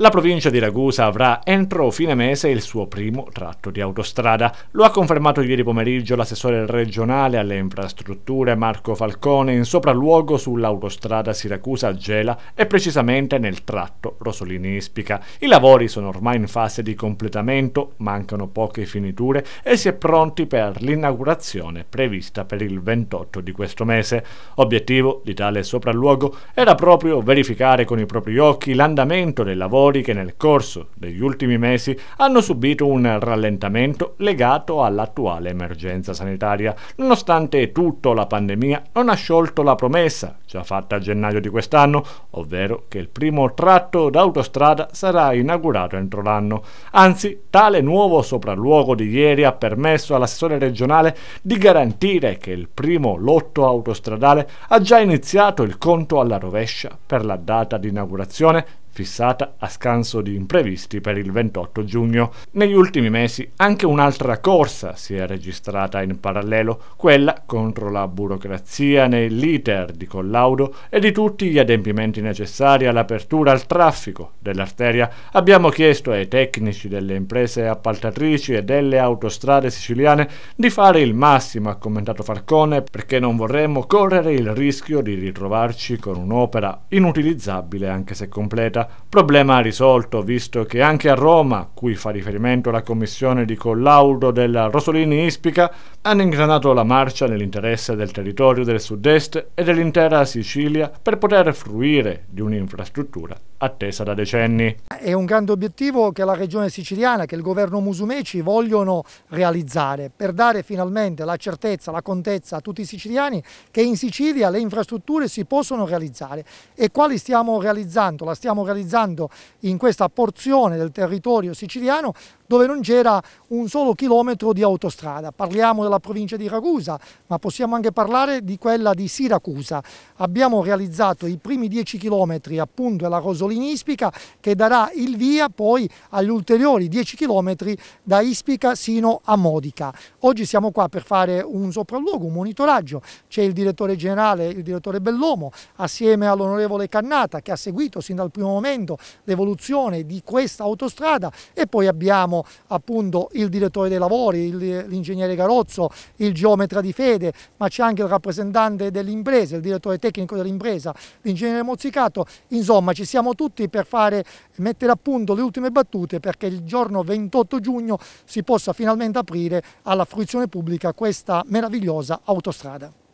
La provincia di Ragusa avrà entro fine mese il suo primo tratto di autostrada. Lo ha confermato ieri pomeriggio l'assessore regionale alle infrastrutture Marco Falcone in sopralluogo sull'autostrada Siracusa-Gela e precisamente nel tratto Rosolini-Ispica. I lavori sono ormai in fase di completamento, mancano poche finiture e si è pronti per l'inaugurazione prevista per il 28 di questo mese. Obiettivo di tale sopralluogo era proprio verificare con i propri occhi l'andamento dei lavori lavori che nel corso degli ultimi mesi hanno subito un rallentamento legato all'attuale emergenza sanitaria. Nonostante tutto la pandemia non ha sciolto la promessa già fatta a gennaio di quest'anno, ovvero che il primo tratto d'autostrada sarà inaugurato entro l'anno. Anzi, tale nuovo sopralluogo di ieri ha permesso all'assessore regionale di garantire che il primo lotto autostradale ha già iniziato il conto alla rovescia per la data di inaugurazione fissata a scanso di imprevisti per il 28 giugno. Negli ultimi mesi anche un'altra corsa si è registrata in parallelo, quella contro la burocrazia nell'iter di collaudo e di tutti gli adempimenti necessari all'apertura al traffico dell'arteria. Abbiamo chiesto ai tecnici delle imprese appaltatrici e delle autostrade siciliane di fare il massimo, ha commentato Falcone, perché non vorremmo correre il rischio di ritrovarci con un'opera inutilizzabile anche se completa problema risolto, visto che anche a Roma, cui fa riferimento la commissione di collaudo della Rosolini Ispica, hanno ingranato la marcia nell'interesse del territorio del sud-est e dell'intera Sicilia per poter fruire di un'infrastruttura attesa da decenni. È un grande obiettivo che la regione siciliana, che il governo Musumeci vogliono realizzare per dare finalmente la certezza, la contezza a tutti i siciliani che in Sicilia le infrastrutture si possono realizzare e quali stiamo realizzando? La stiamo realizzando realizzando in questa porzione del territorio siciliano dove non c'era un solo chilometro di autostrada. Parliamo della provincia di Ragusa, ma possiamo anche parlare di quella di Siracusa. Abbiamo realizzato i primi 10 chilometri appunto alla Rosolinispica che darà il via poi agli ulteriori 10 chilometri da Ispica sino a Modica. Oggi siamo qua per fare un sopralluogo, un monitoraggio. C'è il direttore generale, il direttore Bellomo, assieme all'onorevole Cannata che ha seguito sin dal primo momento funzionamento, l'evoluzione di questa autostrada e poi abbiamo appunto il direttore dei lavori, l'ingegnere Garozzo, il geometra di fede, ma c'è anche il rappresentante dell'impresa, il direttore tecnico dell'impresa, l'ingegnere Mozzicato, insomma ci siamo tutti per fare, mettere a punto le ultime battute perché il giorno 28 giugno si possa finalmente aprire alla fruizione pubblica questa meravigliosa autostrada.